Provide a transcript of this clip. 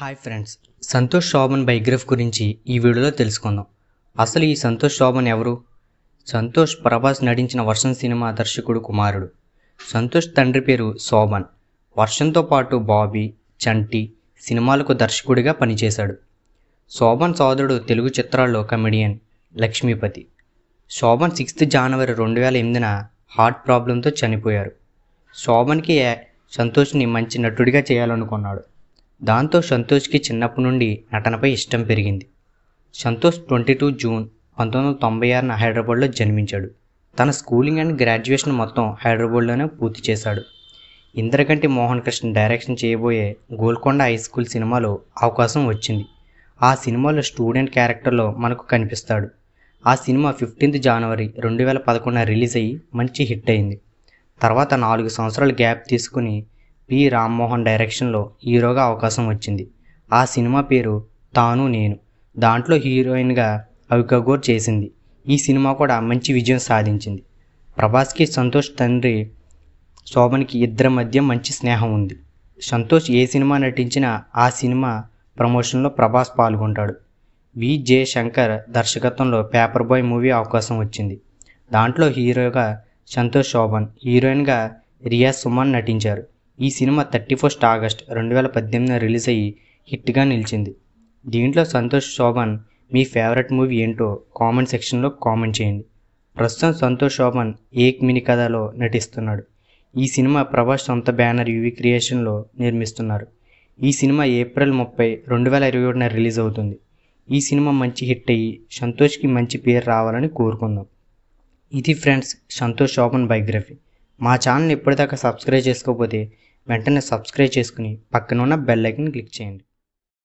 hi friends Santosh Sobhan biography గురించి ఈ వీడియోలో తెలుసుకుందాం అసలు ఈ సంతోష్ శోభన్ ఎవరు సంతోష్ ప్రభాస్ నటించిన వర్షం సినిమా దర్శకుడు కుమారుడు సంతోష్ తండ్రి పేరు శోభన్ వర్షంతో పాటు బాబీ చంటి సినిమాలకు దర్శకుడిగా పనిచేశాడు శోభన్ సోదరుడు తెలుగు చిత్రాల్లో కమెడియన్ లక్ష్మీపతి శోభన్ సిక్స్త్ జనవరి రెండు వేల ఎనిమిదిన హార్ట్ ప్రాబ్లంతో చనిపోయారు శోభన్కి సంతోష్ని మంచి నటుడిగా చేయాలనుకున్నాడు దాంతో సంతోష్కి చిన్నప్పటి నుండి నటనపై ఇష్టం పెరిగింది సంతోష్ ట్వంటీ టూ జూన్ పంతొమ్మిది వందల తొంభై ఆరున హైదరాబాద్లో జన్మించాడు తన స్కూలింగ్ అండ్ గ్రాడ్యుయేషన్ మొత్తం హైదరాబాద్లోనే పూర్తి చేశాడు ఇంద్రకంటి మోహన్ కృష్ణ డైరెక్షన్ చేయబోయే గోల్కొండ హై స్కూల్ సినిమాలో అవకాశం వచ్చింది ఆ సినిమాలో స్టూడెంట్ క్యారెక్టర్లో మనకు కనిపిస్తాడు ఆ సినిమా ఫిఫ్టీన్త్ జనవరి రెండు వేల పదకొండున రిలీజ్ అయ్యి మంచి హిట్ అయింది తర్వాత నాలుగు సంవత్సరాలు గ్యాప్ తీసుకుని వి రామ్మోహన్ డైరెక్షన్లో హీరోగా అవకాశం వచ్చింది ఆ సినిమా పేరు తాను నేను దాంట్లో హీరోయిన్గా అవికగోర్ చేసింది ఈ సినిమా కూడా మంచి విజయం సాధించింది ప్రభాస్కి సంతోష్ తండ్రి శోభన్కి ఇద్దరి మధ్య మంచి స్నేహం ఉంది సంతోష్ ఏ సినిమా నటించినా ఆ సినిమా ప్రమోషన్లో ప్రభాస్ పాల్గొంటాడు వి జే శంకర్ దర్శకత్వంలో పేపర్ బాయ్ మూవీ అవకాశం వచ్చింది దాంట్లో హీరోగా సంతోష్ శోభన్ హీరోయిన్గా రియా సుమన్ నటించారు ఈ సినిమా థర్టీ ఫస్ట్ ఆగస్ట్ రెండు వేల పద్దెనిమిదిన రిలీజ్ అయ్యి హిట్గా నిలిచింది దీంట్లో సంతోష్ శోభన్ మీ ఫేవరెట్ మూవీ ఏంటో కామెంట్ సెక్షన్లో కామెంట్ చేయండి ప్రస్తుతం సంతోష్ శోభన్ ఏక్ మినీ కథలో నటిస్తున్నాడు ఈ సినిమా ప్రభాస్ సొంత బ్యానర్ యువి క్రియేషన్లో నిర్మిస్తున్నారు ఈ సినిమా ఏప్రిల్ ముప్పై రెండు వేల ఇరవై ఒకటిన రిలీజ్ అవుతుంది ఈ సినిమా మంచి హిట్ అయ్యి సంతోష్కి మంచి పేరు రావాలని కోరుకుందాం ఇది ఫ్రెండ్స్ సంతోష్ శోభన్ బయోగ్రఫీ మా ఛానల్ ఎప్పటిదాకా సబ్స్క్రైబ్ చేసుకోకపోతే వెంటనే సబ్స్క్రైబ్ చేసుకుని పక్కన ఉన్న బెల్ ఐకన్ క్లిక్ చేయండి